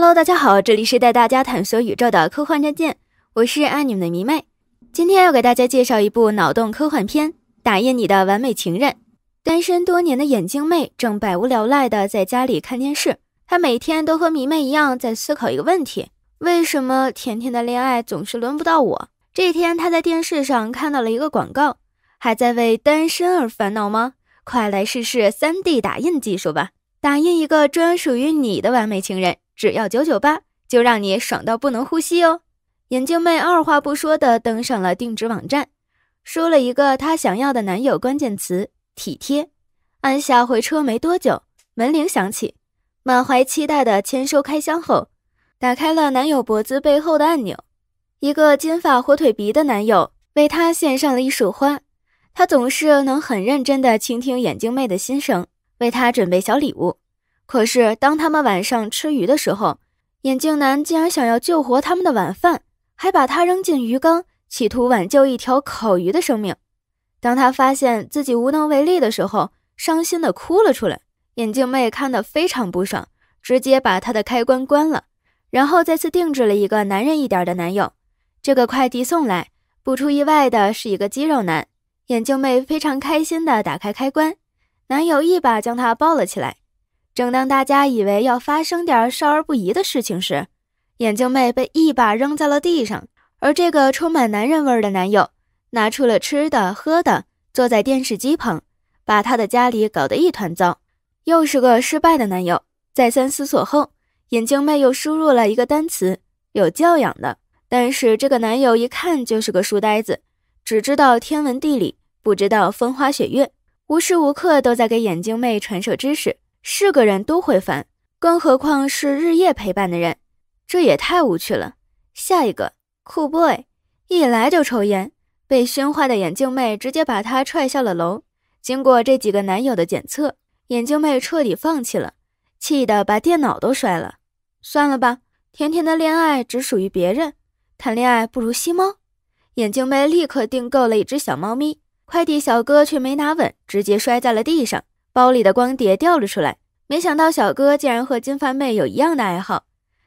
Hello，大家好，这里是带大家探索宇宙的科幻战舰，我是爱你们的迷妹。今天要给大家介绍一部脑洞科幻片《打印你的完美情人》。单身多年的眼镜妹正百无聊赖的在家里看电视，她每天都和迷妹一样在思考一个问题：为什么甜甜的恋爱总是轮不到我？这天，她在电视上看到了一个广告，还在为单身而烦恼吗？快来试试 3D 打印技术吧，打印一个专属于你的完美情人。只要九九八，就让你爽到不能呼吸哦！眼镜妹二话不说的登上了定制网站，输了一个她想要的男友关键词“体贴”，按下回车没多久，门铃响起。满怀期待的签收开箱后，打开了男友脖子背后的按钮，一个金发火腿鼻的男友为她献上了一束花。他总是能很认真的倾听眼镜妹的心声，为她准备小礼物。可是，当他们晚上吃鱼的时候，眼镜男竟然想要救活他们的晚饭，还把他扔进鱼缸，企图挽救一条烤鱼的生命。当他发现自己无能为力的时候，伤心的哭了出来。眼镜妹看得非常不爽，直接把他的开关关了，然后再次定制了一个男人一点的男友。这个快递送来，不出意外的是一个肌肉男。眼镜妹非常开心的打开开关，男友一把将她抱了起来。正当大家以为要发生点少儿不宜的事情时，眼镜妹被一把扔在了地上。而这个充满男人味的男友拿出了吃的、喝的，坐在电视机旁，把他的家里搞得一团糟。又是个失败的男友。再三思索后，眼镜妹又输入了一个单词“有教养的”，但是这个男友一看就是个书呆子，只知道天文地理，不知道风花雪月，无时无刻都在给眼镜妹传授知识。是个人都会烦，更何况是日夜陪伴的人，这也太无趣了。下一个酷 boy 一来就抽烟，被熏坏的眼镜妹直接把他踹下了楼。经过这几个男友的检测，眼镜妹彻底放弃了，气得把电脑都摔了。算了吧，甜甜的恋爱只属于别人，谈恋爱不如吸猫。眼镜妹立刻订购了一只小猫咪，快递小哥却没拿稳，直接摔在了地上，包里的光碟掉了出来。没想到小哥竟然和金发妹有一样的爱好，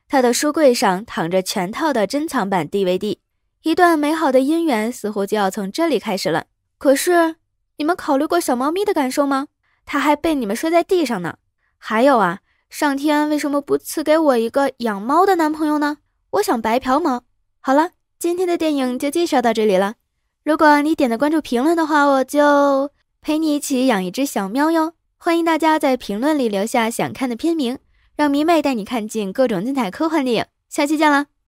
他的书柜上躺着全套的珍藏版 DVD，一段美好的姻缘似乎就要从这里开始了。可是你们考虑过小猫咪的感受吗？它还被你们摔在地上呢。还有啊，上天为什么不赐给我一个养猫的男朋友呢？我想白嫖猫。好了，今天的电影就介绍到这里了。如果你点的关注评论的话，我就陪你一起养一只小喵哟。欢迎大家在评论里留下想看的片名，让迷妹带你看尽各种精彩科幻电影。下期见了。